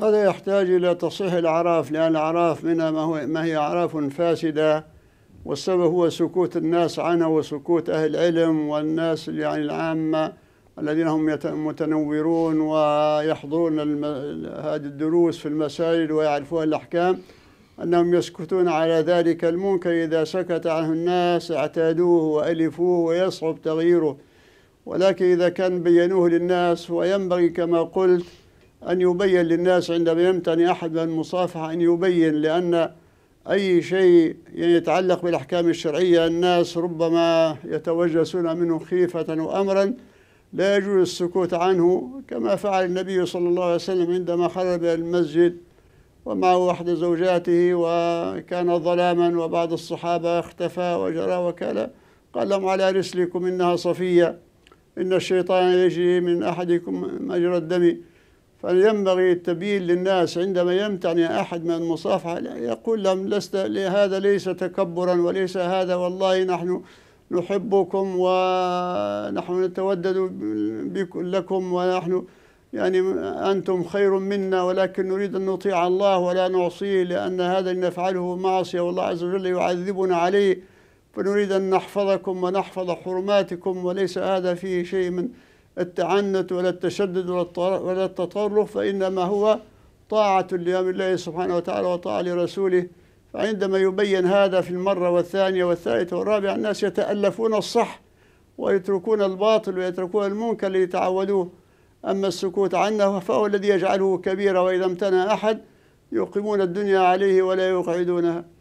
هذا يحتاج إلى تصحيح الأعراف لأن الأعراف منها ما, هو ما هي أعراف فاسدة والسبب هو سكوت الناس عنها وسكوت أهل العلم والناس يعني العامة الذين هم متنورون ويحضرون هذه الدروس في المساجد ويعرفون الأحكام أنهم يسكتون على ذلك المنكر إذا سكت عنه الناس اعتادوه وألفوه ويصعب تغييره ولكن إذا كان بينوه للناس وينبغي كما قلت أن يبين للناس عندما يمتنع أحد من المصافحة أن يبين لأن أي شيء يعني يتعلق بالأحكام الشرعية الناس ربما يتوجسون منه خيفة وأمرا لا يجوز السكوت عنه كما فعل النبي صلى الله عليه وسلم عندما خرج إلى المسجد ومعه أحد زوجاته وكان ظلاما وبعض الصحابة اختفى وجرى وكلا قال لهم على رسلكم إنها صفية إن الشيطان يجري من أحدكم مجرى الدم فينبغي التبيين للناس عندما يمتنع أحد من المصافحة يقول لهم لست هذا ليس تكبرا وليس هذا والله نحن نحبكم ونحن نتودد لكم ونحن يعني أنتم خير منا ولكن نريد أن نطيع الله ولا نعصيه لأن هذا نفعله معصية والله عز وجل يعذبنا عليه فنريد أن نحفظكم ونحفظ حرماتكم وليس هذا فيه شيء من التعنت ولا التشدد ولا التطرف فإنما هو طاعة لأمر الله سبحانه وتعالى وطاعة لرسوله فعندما يبين هذا في المرة والثانية والثالثة والرابعة الناس يتألفون الصح ويتركون الباطل ويتركون المنكر الذي تعودوه أما السكوت عنه فهو الذي يجعله كبيرا وإذا امتنى أحد يقيمون الدنيا عليه ولا يقعدونها